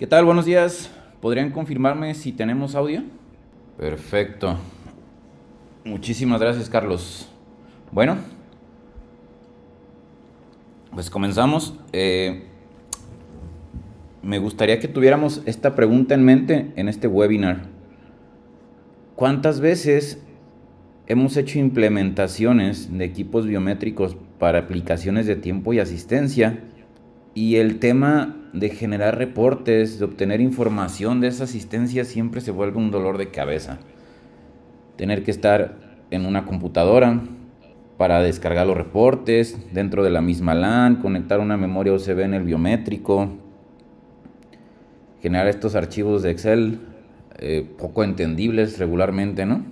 ¿Qué tal? Buenos días. ¿Podrían confirmarme si tenemos audio? Perfecto. Muchísimas gracias, Carlos. Bueno, pues comenzamos. Eh, me gustaría que tuviéramos esta pregunta en mente en este webinar. ¿Cuántas veces hemos hecho implementaciones de equipos biométricos para aplicaciones de tiempo y asistencia? Y el tema de generar reportes, de obtener información de esa asistencia siempre se vuelve un dolor de cabeza. Tener que estar en una computadora para descargar los reportes dentro de la misma LAN, conectar una memoria USB en el biométrico, generar estos archivos de Excel eh, poco entendibles regularmente, ¿no?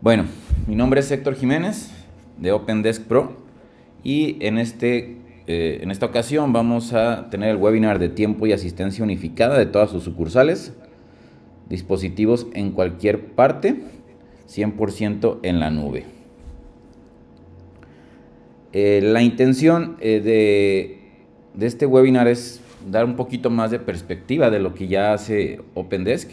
Bueno, mi nombre es Héctor Jiménez de OpenDesk Pro y en este eh, en esta ocasión vamos a tener el webinar de tiempo y asistencia unificada de todas sus sucursales, dispositivos en cualquier parte, 100% en la nube. Eh, la intención eh, de, este webinar es dar un poquito más de perspectiva de lo que ya hace OpenDesk.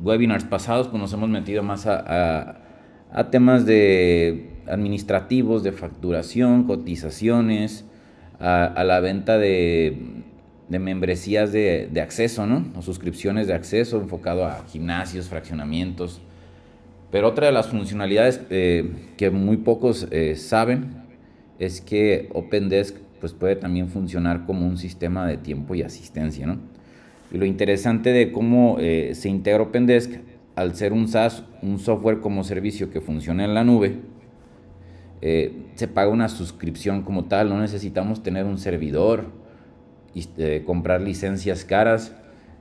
webinars pasados pues nos hemos metido más a temas de administrativos de facturación, cotizaciones, a, la venta de, membresías de, acceso, ¿no? O suscripciones de acceso enfocado a gimnasios, fraccionamientos. Pero otra de las funcionalidades eh, que muy pocos eh, saben es que OpenDesk pues, puede también funcionar como un sistema de tiempo y asistencia, ¿no? Y lo interesante de cómo eh, se integra OpenDesk, al ser un SaaS, un software como servicio que funciona en la nube, eh, se paga una suscripción como tal, no necesitamos tener un servidor, y, eh, comprar licencias caras.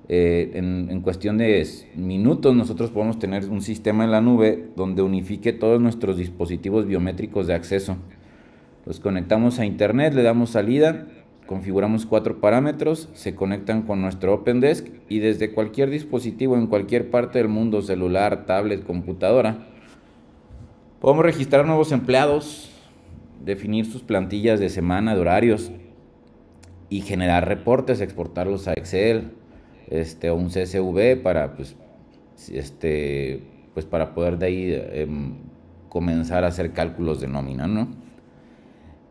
Eh, en, en, cuestión de minutos nosotros podemos tener un sistema en la nube donde unifique todos nuestros dispositivos biométricos de acceso. Los conectamos a internet, le damos salida, configuramos cuatro parámetros, se conectan con nuestro OpenDesk y desde cualquier dispositivo en cualquier parte del mundo, celular, tablet, computadora, Podemos registrar nuevos empleados, definir sus plantillas de semana, de horarios y generar reportes, exportarlos a Excel este, o un CSV para, pues, este, pues para poder de ahí em, comenzar a hacer cálculos de nómina. ¿no?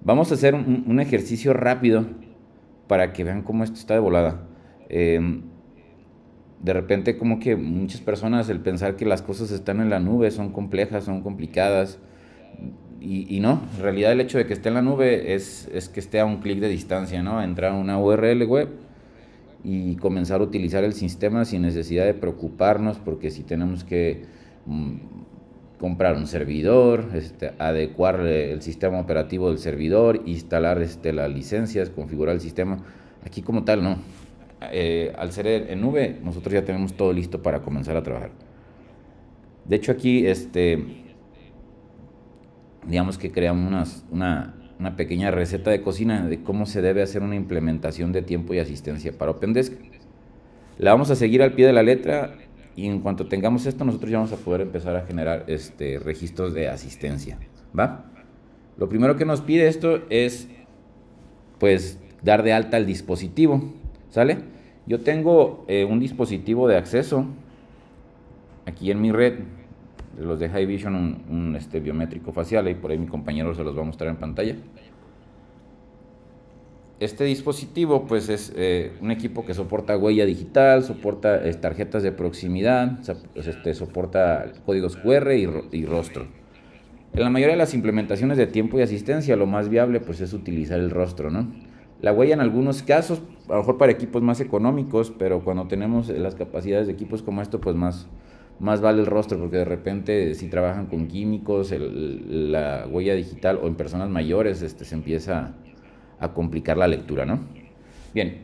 Vamos a hacer un, ejercicio rápido para que vean cómo esto está de volada. Em, de repente como que muchas personas el pensar que las cosas están en la nube son complejas, son complicadas. Y, y no, en realidad el hecho de que esté en la nube es, es que esté a un clic de distancia, ¿no? Entrar a una URL web y comenzar a utilizar el sistema sin necesidad de preocuparnos porque si tenemos que mm, comprar un servidor, este, adecuar el sistema operativo del servidor, instalar este, las licencias, configurar el sistema, aquí como tal no. Eh, al ser en nube, nosotros ya tenemos todo listo para comenzar a trabajar. De hecho, aquí, este, digamos que creamos una, pequeña receta de cocina de cómo se debe hacer una implementación de tiempo y asistencia para OpenDesk. La vamos a seguir al pie de la letra y en cuanto tengamos esto, nosotros ya vamos a poder empezar a generar este, registros de asistencia. ¿Va? Lo primero que nos pide esto es, pues, dar de alta al dispositivo. ¿Sale? Yo tengo eh, un dispositivo de acceso aquí en mi red, los de High Vision, un, este, biométrico facial, y por ahí mi compañero se los va a mostrar en pantalla. Este dispositivo pues es eh, un equipo que soporta huella digital, soporta eh, tarjetas de proximidad, pues, este, soporta códigos QR y, rostro. En la mayoría de las implementaciones de tiempo y asistencia, lo más viable pues es utilizar el rostro, ¿no? La huella en algunos casos, a lo mejor para equipos más económicos, pero cuando tenemos las capacidades de equipos como esto, pues más, más vale el rostro, porque de repente si trabajan con químicos, la huella digital o en personas mayores, este, se empieza a complicar la lectura, ¿no? Bien,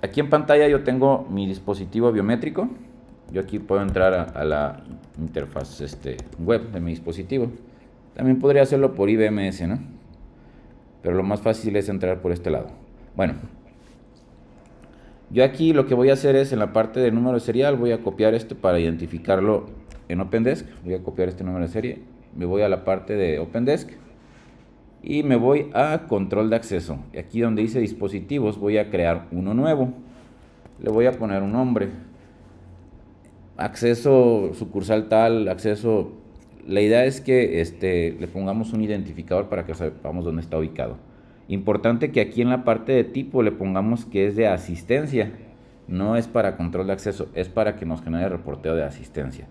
aquí en pantalla yo tengo mi dispositivo biométrico. Yo aquí puedo entrar a, la interfaz este, web de mi dispositivo. También podría hacerlo por IBMS, ¿no? Pero lo más fácil es entrar por este lado. Bueno, yo aquí lo que voy a hacer es en la parte de número serial, voy a copiar esto para identificarlo en OpenDesk. Voy a copiar este número de serie. Me voy a la parte de OpenDesk y me voy a control de acceso. Y aquí donde dice dispositivos voy a crear uno nuevo. Le voy a poner un nombre. Acceso sucursal tal, acceso la idea es que este, le pongamos un identificador para que sepamos dónde está ubicado. Importante que aquí en la parte de tipo le pongamos que es de asistencia. No es para control de acceso, es para que nos genere reporteo de asistencia.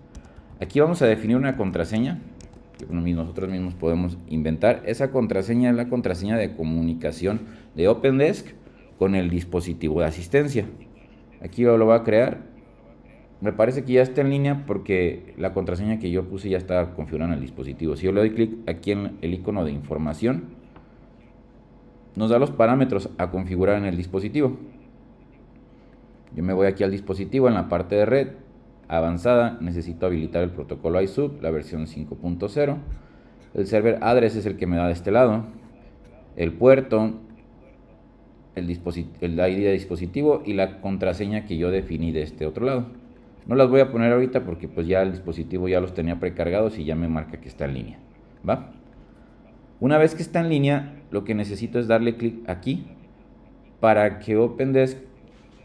Aquí vamos a definir una contraseña que nosotros mismos podemos inventar. Esa contraseña es la contraseña de comunicación de OpenDesk con el dispositivo de asistencia. Aquí lo va a crear me parece que ya está en línea porque la contraseña que yo puse ya está configurada en el dispositivo. Si yo le doy clic aquí en el icono de información, nos da los parámetros a configurar en el dispositivo. Yo me voy aquí al dispositivo en la parte de red avanzada, necesito habilitar el protocolo ISUB, la versión 5.0. El server address es el que me da de este lado. El puerto, el, el ID de dispositivo y la contraseña que yo definí de este otro lado. No las voy a poner ahorita porque pues ya el dispositivo ya los tenía precargados y ya me marca que está en línea. ¿Va? Una vez que está en línea, lo que necesito es darle clic aquí para que OpenDesk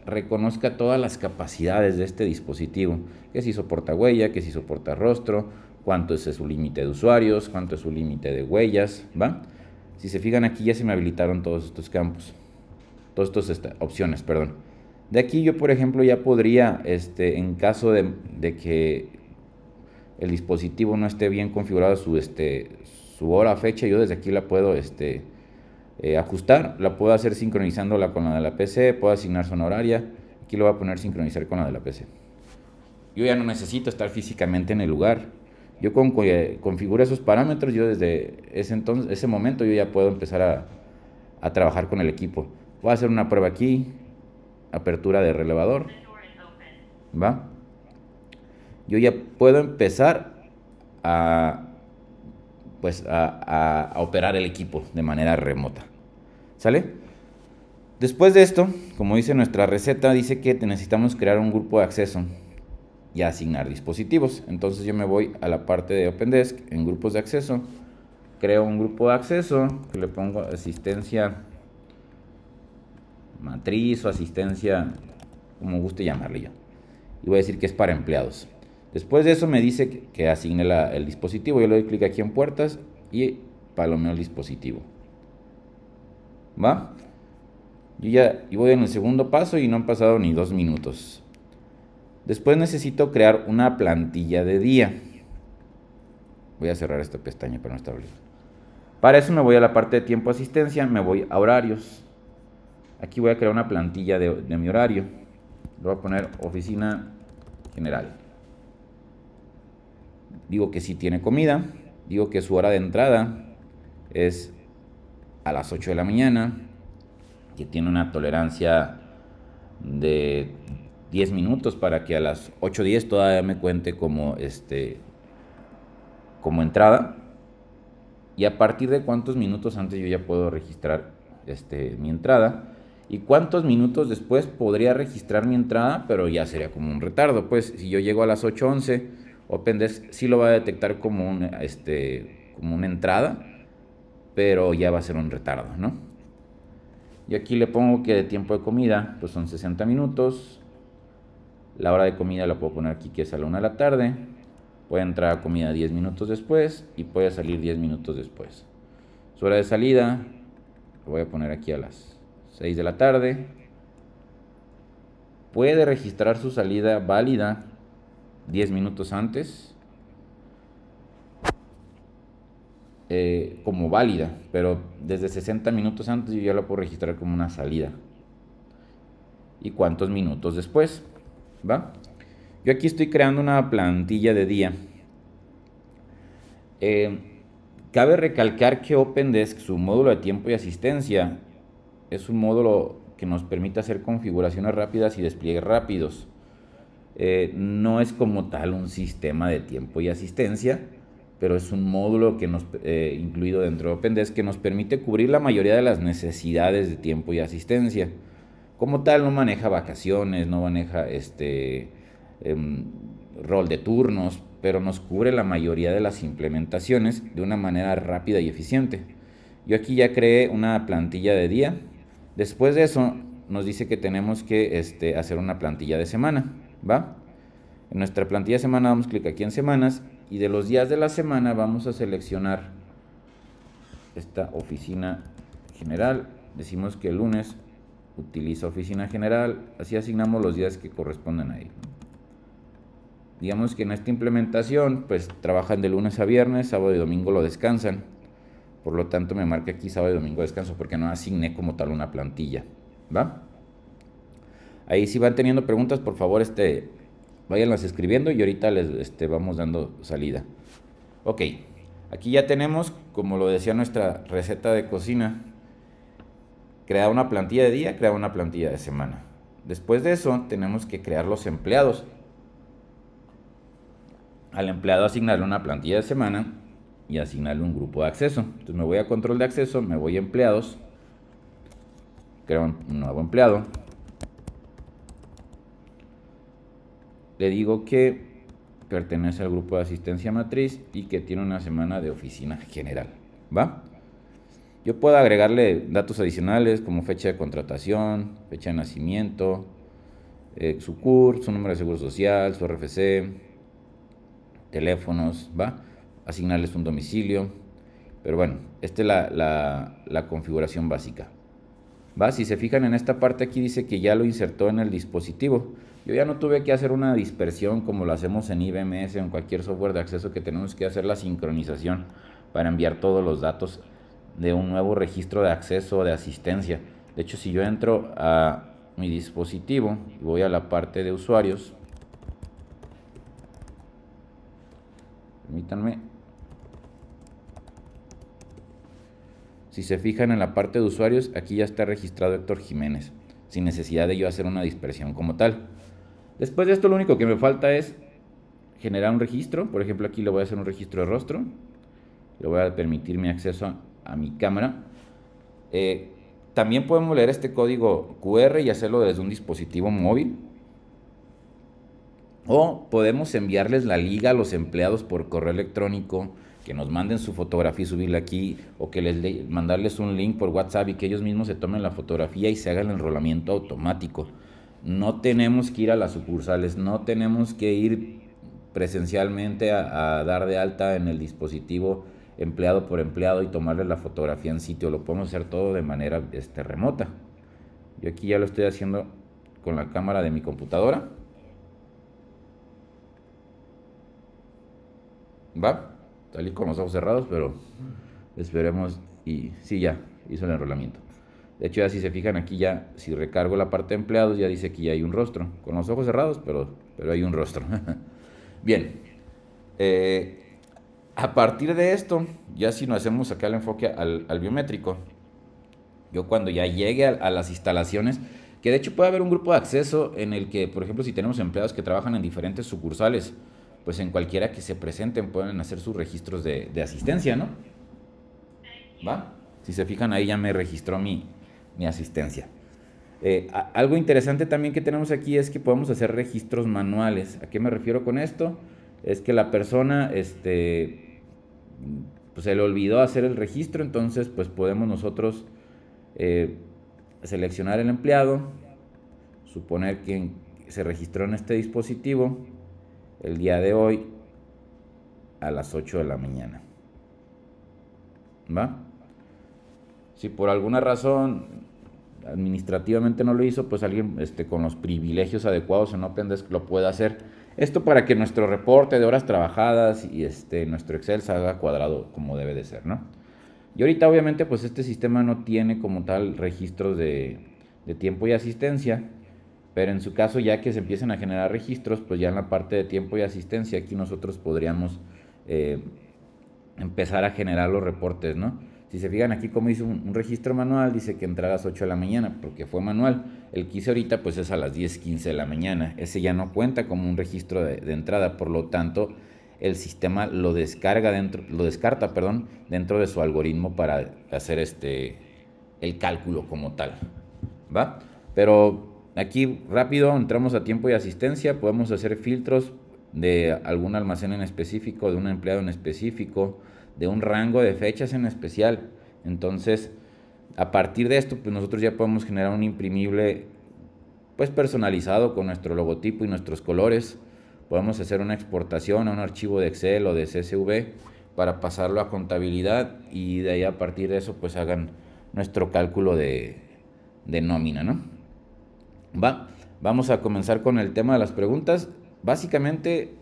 reconozca todas las capacidades de este dispositivo, que si soporta huella, que si soporta rostro, cuánto es su límite de usuarios, cuánto es su límite de huellas, ¿va? Si se fijan aquí ya se me habilitaron todos estos campos, todas estas opciones, perdón. De aquí yo, por ejemplo, ya podría, este, en caso de, que el dispositivo no esté bien configurado su, este, su hora, fecha, yo desde aquí la puedo este, eh, ajustar, la puedo hacer sincronizándola con la de la PC, puedo asignar su horaria, aquí lo voy a poner sincronizar con la de la PC. Yo ya no necesito estar físicamente en el lugar. Yo con configure esos parámetros, yo desde ese, entonces, ese momento yo ya puedo empezar a, a trabajar con el equipo. Voy a hacer una prueba aquí, apertura de relevador. ¿Va? Yo ya puedo empezar a, pues, a, operar el equipo de manera remota. ¿Sale? Después de esto, como dice nuestra receta, dice que necesitamos crear un grupo de acceso y asignar dispositivos. Entonces yo me voy a la parte de OpenDesk en grupos de acceso. Creo un grupo de acceso que le pongo asistencia matriz o asistencia, como guste llamarle yo. Y voy a decir que es para empleados. Después de eso me dice que, asigne el dispositivo. Yo le doy clic aquí en puertas y palomeo el dispositivo. ¿Va? Yo ya y voy en el segundo paso y no han pasado ni dos minutos. Después necesito crear una plantilla de día. Voy a cerrar esta pestaña para no estar Para eso me voy a la parte de tiempo asistencia, me voy a horarios. Aquí voy a crear una plantilla de, mi horario. Le voy a poner oficina general. Digo que si sí tiene comida. Digo que su hora de entrada es a las 8 de la mañana. Que tiene una tolerancia de 10 minutos para que a las 8.10 todavía me cuente como, este, como entrada. Y a partir de cuántos minutos antes yo ya puedo registrar este, mi entrada y cuántos minutos después podría registrar mi entrada, pero ya sería como un retardo. Pues si yo llego a las 8.11, OpenDesk sí lo va a detectar como, este, como una entrada, pero ya va a ser un retardo, ¿no? Y aquí le pongo que de tiempo de comida, pues son 60 minutos. La hora de comida la puedo poner aquí que es a la 1 de la tarde. Puede entrar a comida 10 minutos después y puede salir 10 minutos después. Su hora de salida, lo voy a poner aquí a las 6 de la tarde, puede registrar su salida válida 10 minutos antes eh, como válida, pero desde 60 minutos antes yo ya la puedo registrar como una salida. ¿Y cuántos minutos después? ¿Va? Yo aquí estoy creando una plantilla de día. Eh, cabe recalcar que OpenDesk, su módulo de tiempo y asistencia, es un módulo que nos permite hacer configuraciones rápidas y despliegues rápidos. Eh, no es como tal un sistema de tiempo y asistencia, pero es un módulo que nos, eh, incluido dentro de OpenDesk que nos permite cubrir la mayoría de las necesidades de tiempo y asistencia. Como tal, no maneja vacaciones, no maneja este em, rol de turnos, pero nos cubre la mayoría de las implementaciones de una manera rápida y eficiente. Yo aquí ya creé una plantilla de día Después de eso, nos dice que tenemos que este, hacer una plantilla de semana, ¿va? En nuestra plantilla de semana a clic aquí en semanas y de los días de la semana vamos a seleccionar esta oficina general. Decimos que el lunes utiliza oficina general, así asignamos los días que corresponden a él. Digamos que en esta implementación, pues trabajan de lunes a viernes, sábado y domingo lo descansan por lo tanto, me marqué aquí sábado y domingo descanso porque no asigné como tal una plantilla. ¿Va? Ahí si van teniendo preguntas, por favor, este, váyanlas escribiendo y ahorita les este, vamos dando salida. Ok, aquí ya tenemos, como lo decía nuestra receta de cocina, crear una plantilla de día, crear una plantilla de semana. Después de eso, tenemos que crear los empleados. Al empleado asignarle una plantilla de semana y asignarle un grupo de acceso. Entonces me voy a control de acceso, me voy a empleados, creo un nuevo empleado. Le digo que pertenece al grupo de asistencia matriz y que tiene una semana de oficina general. ¿Va? Yo puedo agregarle datos adicionales como fecha de contratación, fecha de nacimiento, eh, su CUR, su número de seguro social, su RFC, teléfonos, ¿va? asignarles un domicilio. Pero bueno, esta es la, la, configuración básica. Si se fijan en esta parte aquí dice que ya lo insertó en el dispositivo. Yo ya no tuve que hacer una dispersión como lo hacemos en IBMS o en cualquier software de acceso que tenemos que hacer la sincronización para enviar todos los datos de un nuevo registro de acceso o de asistencia. De hecho, si yo entro a mi dispositivo y voy a la parte de usuarios, permítanme, Si se fijan en la parte de usuarios, aquí ya está registrado Héctor Jiménez, sin necesidad de yo hacer una dispersión como tal. Después de esto lo único que me falta es generar un registro. Por ejemplo, aquí le voy a hacer un registro de rostro. Le voy a permitir mi acceso a mi cámara. Eh, también podemos leer este código QR y hacerlo desde un dispositivo móvil. O podemos enviarles la liga a los empleados por correo electrónico que nos manden su fotografía y subirla aquí, o que les mandarles un link por WhatsApp y que ellos mismos se tomen la fotografía y se haga el enrolamiento automático. No tenemos que ir a las sucursales, no tenemos que ir presencialmente a, dar de alta en el dispositivo empleado por empleado y tomarle la fotografía en sitio. Lo podemos hacer todo de manera este, remota. Yo aquí ya lo estoy haciendo con la cámara de mi computadora. ¿Va? salir con los ojos cerrados, pero esperemos y sí, ya hizo el enrolamiento. De hecho, ya si se fijan aquí, ya si recargo la parte de empleados, ya dice que ya hay un rostro. Con los ojos cerrados, pero, pero hay un rostro. Bien. Eh, a partir de esto, ya si nos hacemos acá el enfoque al, biométrico, yo cuando ya llegue a, las instalaciones, que de hecho puede haber un grupo de acceso en el que, por ejemplo, si tenemos empleados que trabajan en diferentes sucursales, pues en cualquiera que se presenten pueden hacer sus registros de, asistencia, ¿no? ¿Va? Si se fijan ahí ya me registró mi, mi asistencia. Eh, algo interesante también que tenemos aquí es que podemos hacer registros manuales. ¿A qué me refiero con esto? Es que la persona, este, pues, se le olvidó hacer el registro, entonces pues podemos nosotros eh, seleccionar el empleado, suponer que se registró en este dispositivo el día de hoy a las 8 de la mañana. Si por alguna razón administrativamente no lo hizo, pues alguien este, con los privilegios adecuados en OpenDesk lo puede hacer. Esto para que nuestro reporte de horas trabajadas y este, nuestro Excel salga cuadrado como debe de ser, ¿no? Y ahorita obviamente pues este sistema no tiene como tal registros de tiempo y asistencia, pero en su caso, ya que se empiecen a generar registros, pues ya en la parte de tiempo y asistencia, aquí nosotros podríamos eh, empezar a generar los reportes, ¿no? Si se fijan aquí como hizo un, registro manual, dice que entradas 8 de la mañana, porque fue manual. El que hice ahorita, pues es a las 10, 15 de la mañana. Ese ya no cuenta como un registro de, entrada, por lo tanto, el sistema lo descarga dentro, lo descarta, perdón, dentro de su algoritmo para hacer este el cálculo como tal. ¿Va? Pero Aquí rápido entramos a tiempo y asistencia, podemos hacer filtros de algún almacén en específico, de un empleado en específico, de un rango de fechas en especial. Entonces, a partir de esto, pues nosotros ya podemos generar un imprimible pues personalizado con nuestro logotipo y nuestros colores. Podemos hacer una exportación a un archivo de Excel o de CSV para pasarlo a contabilidad y de ahí a partir de eso pues hagan nuestro cálculo de, nómina, ¿no? vamos a comenzar con el tema de las preguntas. Básicamente,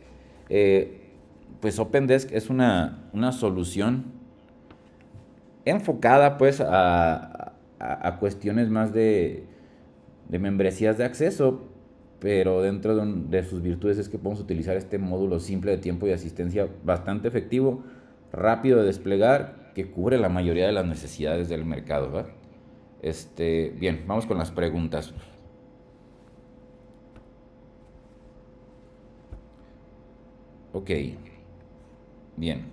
eh, pues OpenDesk es una, solución enfocada pues a, cuestiones más de, membresías de acceso, pero dentro de, sus virtudes es que podemos utilizar este módulo simple de tiempo y asistencia bastante efectivo, rápido de desplegar, que cubre la mayoría de las necesidades del mercado. Este, bien, vamos con las preguntas. Ok. Bien.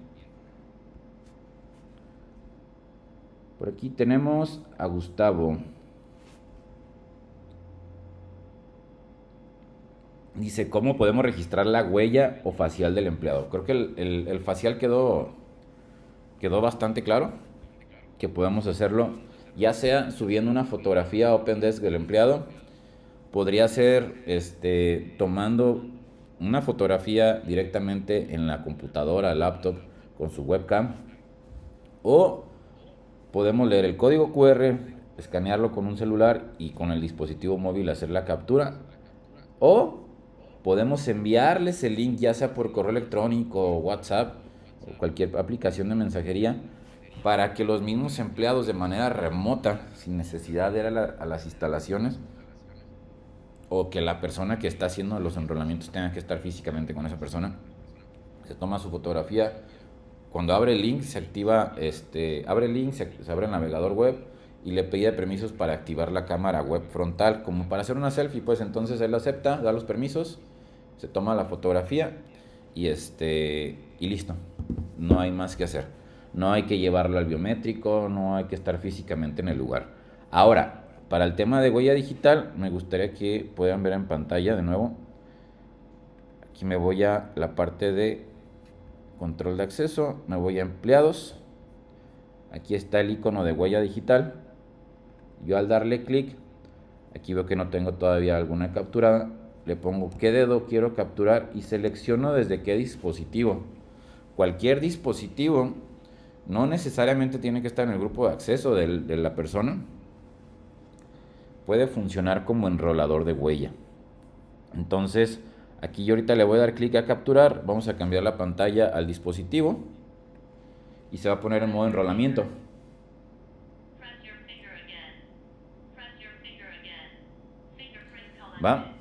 Por aquí tenemos a Gustavo. Dice, ¿cómo podemos registrar la huella o facial del empleado? Creo que el, facial quedó, quedó bastante claro que podemos hacerlo, ya sea subiendo una fotografía a OpenDesk del empleado, podría ser este, tomando una fotografía directamente en la computadora, laptop, con su webcam. O podemos leer el código QR, escanearlo con un celular y con el dispositivo móvil hacer la captura. O podemos enviarles el link ya sea por correo electrónico, WhatsApp o cualquier aplicación de mensajería para que los mismos empleados de manera remota, sin necesidad de ir a, a las instalaciones, o que la persona que está haciendo los enrolamientos tenga que estar físicamente con esa persona. Se toma su fotografía. Cuando abre el link, se activa, este, abre el link, se, abre el navegador web y le pide permisos para activar la cámara web frontal, como para hacer una selfie. Pues entonces él acepta, da los permisos, se toma la fotografía y, este, y listo. No hay más que hacer. No hay que llevarlo al biométrico, no hay que estar físicamente en el lugar. Ahora, para el tema de huella digital, me gustaría que puedan ver en pantalla de nuevo. Aquí me voy a la parte de control de acceso, me voy a empleados. Aquí está el icono de huella digital. Yo al darle clic, aquí veo que no tengo todavía alguna capturada. Le pongo qué dedo quiero capturar y selecciono desde qué dispositivo. Cualquier dispositivo no necesariamente tiene que estar en el grupo de acceso de la persona puede funcionar como enrolador de huella. Entonces, aquí yo ahorita le voy a dar clic a capturar, vamos a cambiar la pantalla al dispositivo y se va a poner en modo enrolamiento. ¿Va?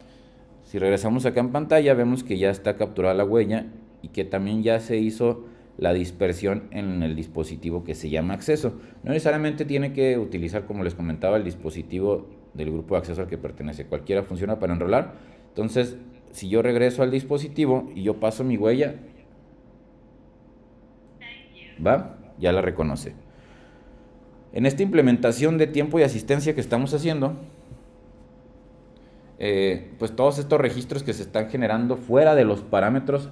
Si regresamos acá en pantalla vemos que ya está capturada la huella y que también ya se hizo la dispersión en el dispositivo que se llama acceso. No necesariamente tiene que utilizar, como les comentaba, el dispositivo del grupo de acceso al que pertenece. Cualquiera funciona para enrolar. Entonces, si yo regreso al dispositivo y yo paso mi huella, ¿va? Ya la reconoce. En esta implementación de tiempo y asistencia que estamos haciendo, eh, pues todos estos registros que se están generando fuera de los parámetros,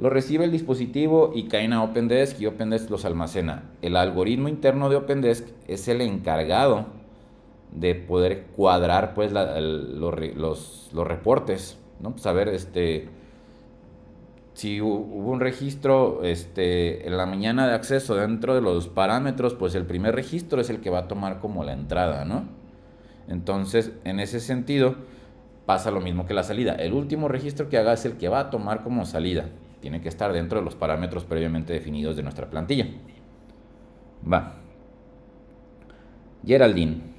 los recibe el dispositivo y caen a OpenDesk y OpenDesk los almacena. El algoritmo interno de OpenDesk es el encargado de poder cuadrar pues los, reportes, ¿no? Saber pues, este, si hubo un registro este, en la mañana de acceso dentro de los parámetros, pues el primer registro es el que va a tomar como la entrada, ¿no? Entonces, en ese sentido, pasa lo mismo que la salida. El último registro que haga es el que va a tomar como salida. Tiene que estar dentro de los parámetros previamente definidos de nuestra plantilla. Va. Geraldine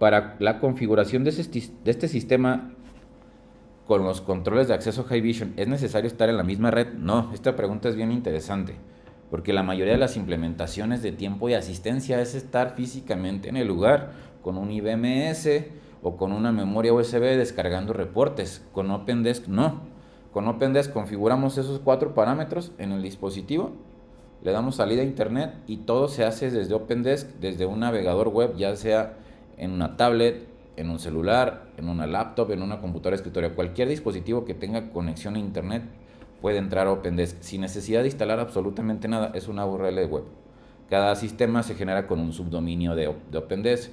para la configuración de, este, sistema con los controles de acceso High Vision, ¿es necesario estar en la misma red? No, esta pregunta es bien interesante, porque la mayoría de las implementaciones de tiempo y asistencia es estar físicamente en el lugar, con un IBMS o con una memoria USB descargando reportes. Con OpenDesk no. Con OpenDesk configuramos esos cuatro parámetros en el dispositivo, le damos salida a Internet y todo se hace desde OpenDesk, desde un navegador web, ya sea en una tablet, en un celular, en una laptop, en una computadora escritoria, cualquier dispositivo que tenga conexión a internet puede entrar a OpenDesk sin necesidad de instalar absolutamente nada, es una URL web. Cada sistema se genera con un subdominio de, de OpenDesk,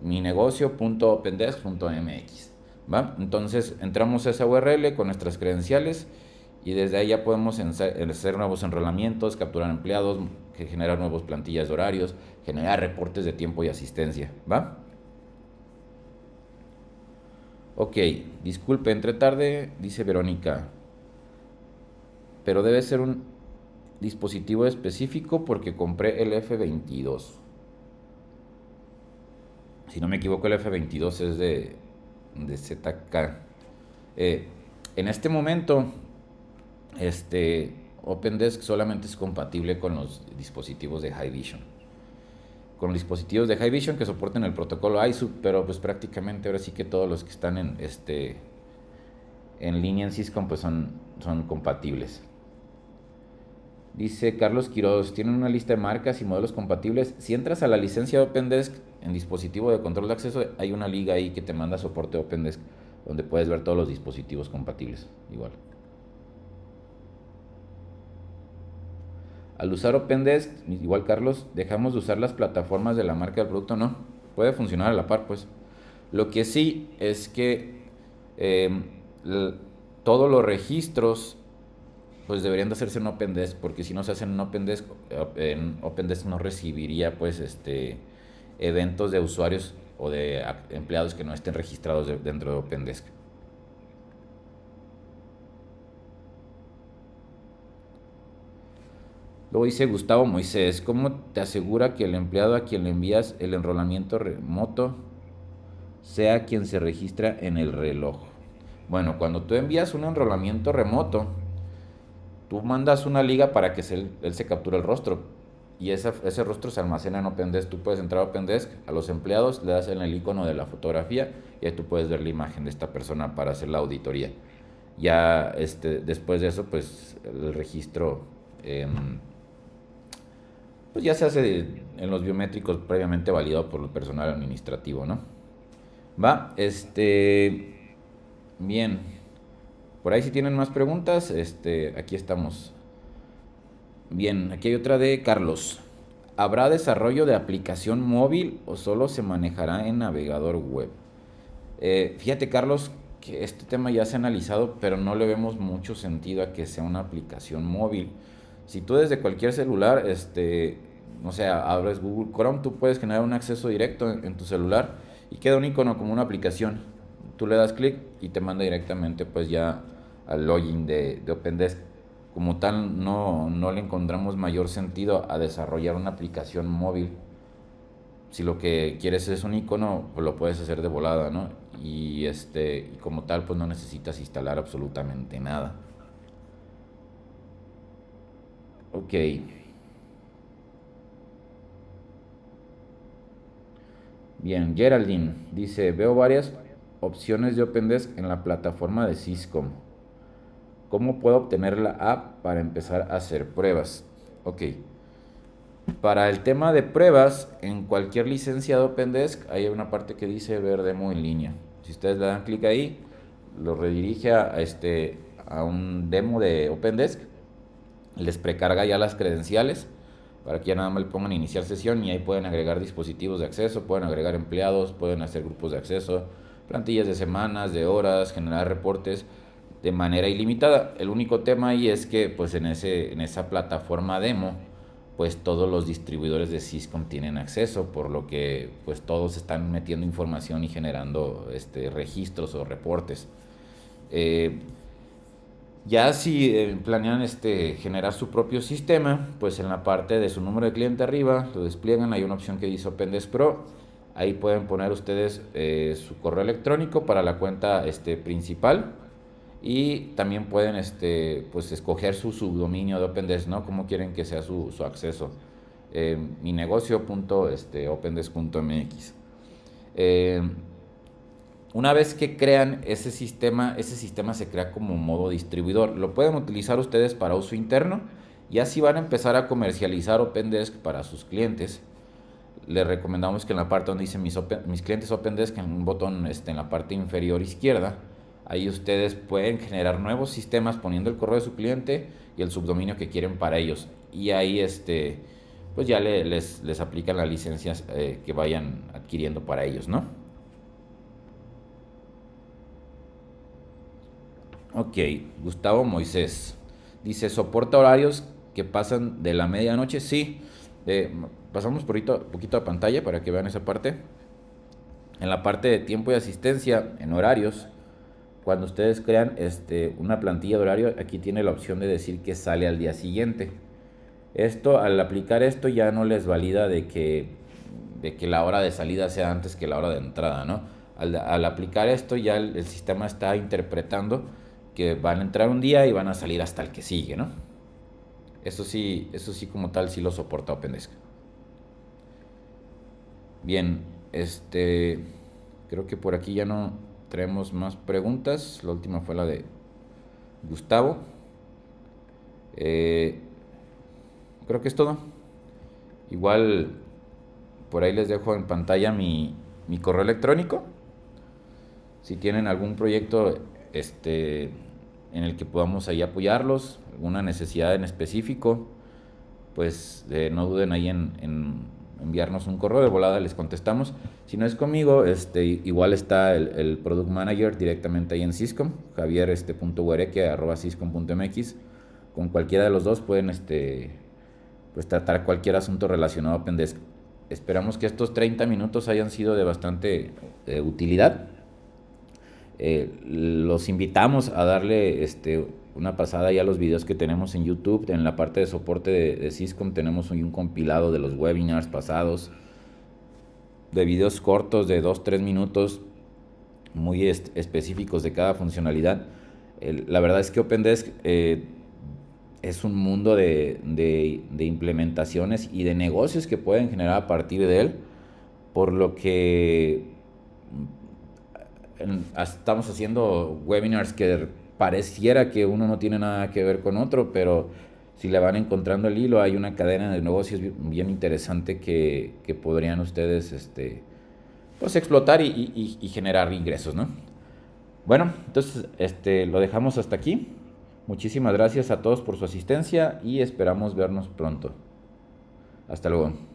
minegocio.opendesk.mx. ¿va? Entonces entramos a esa URL con nuestras credenciales y desde ahí ya podemos hacer nuevos enrolamientos, capturar empleados, generar nuevas plantillas de horarios, generar reportes de tiempo y asistencia. ¿va? Ok, disculpe, entre tarde, dice Verónica. Pero debe ser un dispositivo específico porque compré el F22. Si no me equivoco, el F22 es de, ZK. Eh, en este momento, este, OpenDesk solamente es compatible con los dispositivos de High Vision con dispositivos de High Vision que soporten el protocolo ISU, pero pues prácticamente ahora sí que todos los que están en, este, en línea en Cisco pues son, son compatibles. Dice Carlos Quiroz, tienen una lista de marcas y modelos compatibles. Si entras a la licencia OpenDesk en dispositivo de control de acceso, hay una liga ahí que te manda soporte OpenDesk donde puedes ver todos los dispositivos compatibles. Igual. Al usar OpenDesk, igual Carlos, dejamos de usar las plataformas de la marca del producto, no. Puede funcionar a la par, pues. Lo que sí es que em, todos los registros pues deberían de hacerse en OpenDesk, porque si no se hacen en OpenDesk, en OpenDesk no recibiría pues este eventos de usuarios o de empleados que no estén registrados dentro de OpenDesk. Luego dice Gustavo Moisés, ¿cómo te asegura que el empleado a quien le envías el enrolamiento remoto sea quien se registra en el reloj? Bueno, cuando tú envías un enrolamiento remoto, tú mandas una liga para que él se capture el rostro y ese, rostro se almacena en OpenDesk. Tú puedes entrar a OpenDesk, a los empleados le das en el icono de la fotografía y ahí tú puedes ver la imagen de esta persona para hacer la auditoría. Ya este, después de eso, pues el registro... Em, pues ya se hace en los biométricos previamente validado por el personal administrativo, ¿no? Va, este, bien, por ahí si tienen más preguntas, este, aquí estamos. Bien, aquí hay otra de Carlos. ¿Habrá desarrollo de aplicación móvil o solo se manejará en navegador web? Eh, fíjate, Carlos, que este tema ya se ha analizado, pero no le vemos mucho sentido a que sea una aplicación móvil si tú desde cualquier celular, este, no sé, abres Google Chrome, tú puedes generar un acceso directo en, tu celular y queda un icono como una aplicación. Tú le das clic y te manda directamente pues ya al login de, de OpenDesk. Como tal, no, no le encontramos mayor sentido a desarrollar una aplicación móvil si lo que quieres es un icono, pues lo puedes hacer de volada, ¿no? Y este, y como tal, pues no necesitas instalar absolutamente nada. Ok. Bien, Geraldine dice, veo varias opciones de OpenDesk en la plataforma de Cisco. ¿Cómo puedo obtener la app para empezar a hacer pruebas? Ok. Para el tema de pruebas, en cualquier licencia de OpenDesk hay una parte que dice ver demo en línea. Si ustedes le dan clic ahí, lo redirige a, este, a un demo de OpenDesk les precarga ya las credenciales para que ya nada más le pongan iniciar sesión y ahí pueden agregar dispositivos de acceso, pueden agregar empleados, pueden hacer grupos de acceso, plantillas de semanas, de horas, generar reportes de manera ilimitada. El único tema ahí es que pues en, ese, en esa plataforma demo pues todos los distribuidores de Syscom tienen acceso, por lo que pues todos están metiendo información y generando este, registros o reportes. Eh, ya si eh, planean este, generar su propio sistema, pues en la parte de su número de cliente arriba, lo despliegan, hay una opción que dice OpenDesk Pro, ahí pueden poner ustedes eh, su correo electrónico para la cuenta este, principal y también pueden este, pues, escoger su subdominio de OpenDesk, ¿no? como quieren que sea su, acceso. Eh, mi negocio.opendesk.mx una vez que crean ese sistema, ese sistema se crea como modo distribuidor. Lo pueden utilizar ustedes para uso interno y así van a empezar a comercializar OpenDesk para sus clientes. Les recomendamos que en la parte donde dice mis, mis clientes OpenDesk, en un botón este, en la parte inferior izquierda, ahí ustedes pueden generar nuevos sistemas poniendo el correo de su cliente y el subdominio que quieren para ellos. Y ahí este, pues ya les, les aplican las licencias eh, que vayan adquiriendo para ellos, ¿no? Ok, Gustavo Moisés. Dice, ¿soporta horarios que pasan de la medianoche? Sí. Eh, pasamos un poquito, a pantalla para que vean esa parte. En la parte de tiempo y asistencia, en horarios, cuando ustedes crean este, una plantilla de horario, aquí tiene la opción de decir que sale al día siguiente. Esto, al aplicar esto, ya no les valida de que, de que la hora de salida sea antes que la hora de entrada, ¿no? Al, aplicar esto, ya el sistema está interpretando que van a entrar un día y van a salir hasta el que sigue, ¿no? Eso sí, eso sí como tal sí lo soporta OpenDesk. Bien, este creo que por aquí ya no traemos más preguntas. La última fue la de Gustavo. Eh, creo que es todo. Igual por ahí les dejo en pantalla mi, mi correo electrónico. Si tienen algún proyecto este, en el que podamos ahí apoyarlos, alguna necesidad en específico, pues eh, no duden ahí en, enviarnos un correo de volada, les contestamos. Si no es conmigo, este, igual está el, Product Manager directamente ahí en Cisco, javier este, Con cualquiera de los dos pueden este, pues, tratar cualquier asunto relacionado a Pendesk. Esperamos que estos 30 minutos hayan sido de bastante eh, utilidad. Eh, los invitamos a darle este, una pasada ya a los videos que tenemos en YouTube. En la parte de soporte de, de tenemos un, un compilado de los webinars pasados, de videos cortos de 2-3 minutos, muy específicos de cada funcionalidad. la verdad es que OpenDesk eh, es un mundo de, de, de implementaciones y de negocios que pueden generar a partir de él, por lo que estamos haciendo webinars que pareciera que uno no tiene nada que ver con otro, pero si le van encontrando el hilo, hay una cadena de negocios bien interesante que, que podrían ustedes este, pues, explotar y, y, generar ingresos, ¿no? Bueno, entonces este, lo dejamos hasta aquí. Muchísimas gracias a todos por su asistencia y esperamos vernos pronto. Hasta luego.